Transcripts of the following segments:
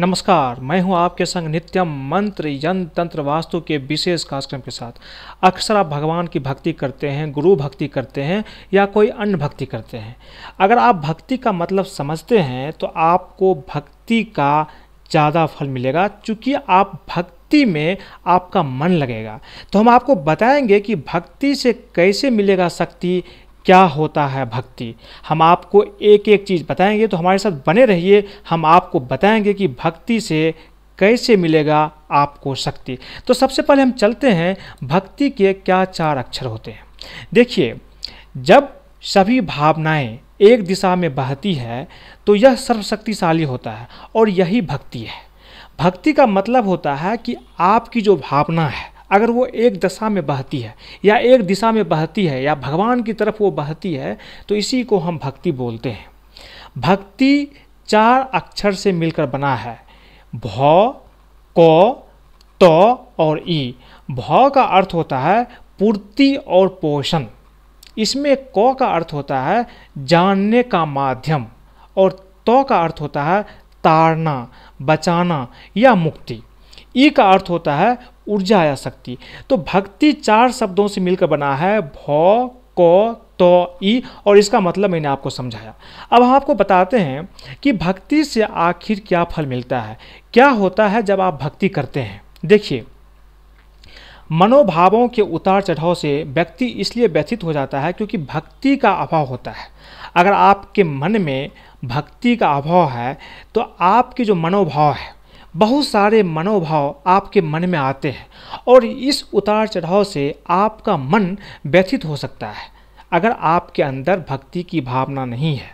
नमस्कार मैं हूं आपके संग नित्यम मंत्र यंत्र तंत्र वास्तु के विशेष कार्यक्रम के साथ अक्सर आप भगवान की भक्ति करते हैं गुरु भक्ति करते हैं या कोई अन्य भक्ति करते हैं अगर आप भक्ति का मतलब समझते हैं तो आपको भक्ति का ज़्यादा फल मिलेगा चूँकि आप भक्ति में आपका मन लगेगा तो हम आपको बताएंगे कि भक्ति से कैसे मिलेगा शक्ति क्या होता है भक्ति हम आपको एक एक चीज़ बताएंगे तो हमारे साथ बने रहिए हम आपको बताएंगे कि भक्ति से कैसे मिलेगा आपको शक्ति तो सबसे पहले हम चलते हैं भक्ति के क्या चार अक्षर होते हैं देखिए जब सभी भावनाएं एक दिशा में बहती है तो यह सर्वशक्तिशाली होता है और यही भक्ति है भक्ति का मतलब होता है कि आपकी जो भावना है अगर वो एक दशा में बहती है या एक दिशा में बहती है या भगवान की तरफ वो बहती है तो इसी को हम भक्ति बोलते हैं भक्ति चार अक्षर से मिलकर बना है भ क त और ई भ का अर्थ होता है पूर्ति और पोषण इसमें क का अर्थ होता है जानने का माध्यम और तो का अर्थ होता है तारना बचाना या मुक्ति ई का अर्थ होता है ऊर्जा या शक्ति तो भक्ति चार शब्दों से मिलकर बना है भौ क तो ई और इसका मतलब मैंने आपको समझाया अब हम आपको बताते हैं कि भक्ति से आखिर क्या फल मिलता है क्या होता है जब आप भक्ति करते हैं देखिए मनोभावों के उतार चढ़ाव से व्यक्ति इसलिए व्यथित हो जाता है क्योंकि भक्ति का अभाव होता है अगर आपके मन में भक्ति का अभाव है तो आपके जो मनोभाव है बहुत सारे मनोभाव आपके मन में आते हैं और इस उतार चढ़ाव से आपका मन व्यथित हो सकता है अगर आपके अंदर भक्ति की भावना नहीं है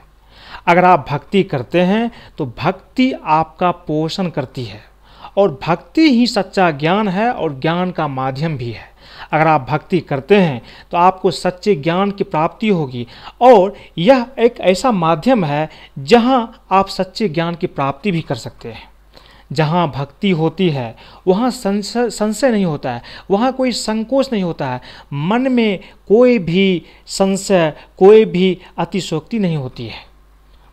अगर आप भक्ति करते हैं तो भक्ति आपका पोषण करती है और भक्ति ही सच्चा ज्ञान है और ज्ञान का माध्यम भी है अगर आप भक्ति करते हैं तो आपको सच्चे ज्ञान की प्राप्ति होगी और यह एक ऐसा माध्यम है जहां आप सच्चे ज्ञान की प्राप्ति भी कर सकते हैं जहाँ भक्ति होती है वहाँ संशय संशय नहीं होता है वहाँ कोई संकोच नहीं होता है मन में कोई भी संशय कोई भी अतिशोक्ति नहीं होती है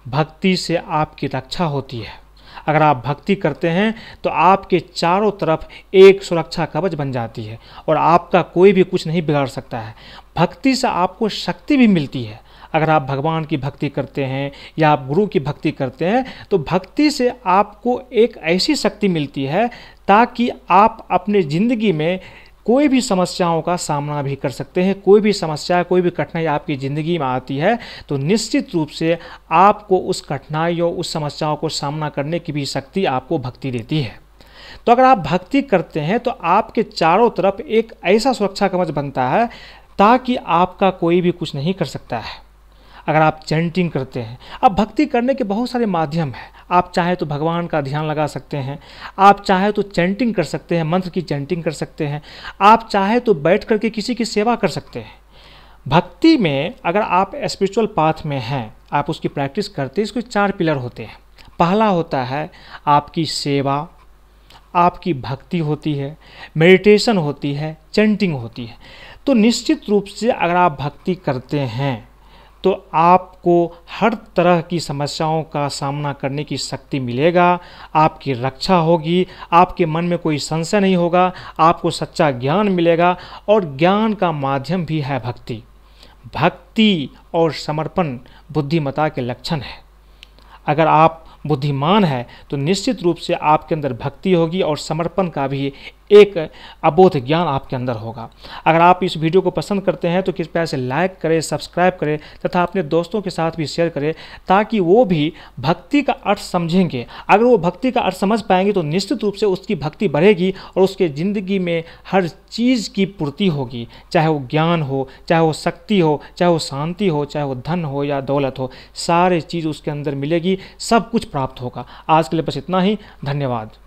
भक्ति से आपकी रक्षा होती है अगर आप भक्ति करते हैं तो आपके चारों तरफ एक सुरक्षा कवच बन जाती है और आपका कोई भी कुछ नहीं बिगाड़ सकता है भक्ति से आपको शक्ति भी मिलती है अगर आप भगवान की भक्ति करते हैं या आप गुरु की भक्ति करते हैं तो भक्ति से आपको एक ऐसी शक्ति मिलती है ताकि आप अपने ज़िंदगी में कोई भी समस्याओं का सामना भी कर सकते हैं कोई भी समस्या कोई भी कठिनाई आपकी ज़िंदगी में आती है तो निश्चित रूप से आपको उस कठिनाइयों उस समस्याओं को सामना करने की भी शक्ति आपको भक्ति देती है तो अगर आप भक्ति करते हैं तो आपके चारों तरफ एक ऐसा सुरक्षा कवच बनता है ताकि आपका कोई भी कुछ नहीं कर सकता है अगर आप चैंटिंग करते हैं अब भक्ति करने के बहुत सारे माध्यम हैं आप चाहे तो भगवान का ध्यान लगा सकते हैं आप चाहे तो चैंटिंग कर सकते हैं मंत्र की चैंटिंग कर सकते हैं आप चाहे तो बैठ करके किसी की सेवा कर सकते हैं भक्ति में अगर आप स्पिरिचुअल पाथ में हैं आप उसकी प्रैक्टिस करते हैं इसके चार पिलर होते हैं पहला होता है आपकी सेवा आपकी भक्ति होती है मेडिटेशन होती है चैंटिंग होती है तो निश्चित रूप से अगर आप भक्ति करते हैं तो आपको हर तरह की समस्याओं का सामना करने की शक्ति मिलेगा आपकी रक्षा होगी आपके मन में कोई संशय नहीं होगा आपको सच्चा ज्ञान मिलेगा और ज्ञान का माध्यम भी है भक्ति भक्ति और समर्पण बुद्धिमता के लक्षण है अगर आप बुद्धिमान है तो निश्चित रूप से आपके अंदर भक्ति होगी और समर्पण का भी एक अबोध ज्ञान आपके अंदर होगा अगर आप इस वीडियो को पसंद करते हैं तो कृपया से लाइक करें सब्सक्राइब करें तथा अपने दोस्तों के साथ भी शेयर करें ताकि वो भी भक्ति का अर्थ समझेंगे अगर वो भक्ति का अर्थ समझ पाएंगे तो निश्चित रूप से उसकी भक्ति बढ़ेगी और उसके ज़िंदगी में हर चीज़ की पूर्ति होगी चाहे वो ज्ञान हो चाहे वो शक्ति हो चाहे वो शांति हो चाहे वो धन हो या दौलत हो सारे चीज़ उसके अंदर मिलेगी सब कुछ प्राप्त होगा आज के लिए बस इतना ही धन्यवाद